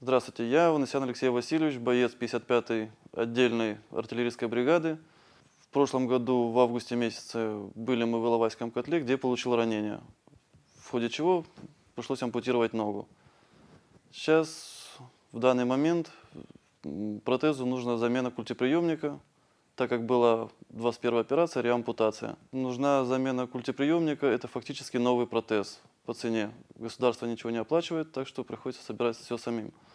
Здравствуйте, я Ванесян Алексей Васильевич, боец 55-й отдельной артиллерийской бригады. В прошлом году, в августе месяце, были мы в Иловайском котле, где получил ранение, в ходе чего пришлось ампутировать ногу. Сейчас, в данный момент, протезу нужна замена культиприемника, так как была 21 операция, реампутация. Нужна замена культиприемника – это фактически новый протез – по цене. Государство ничего не оплачивает, так что приходится собирать все самим.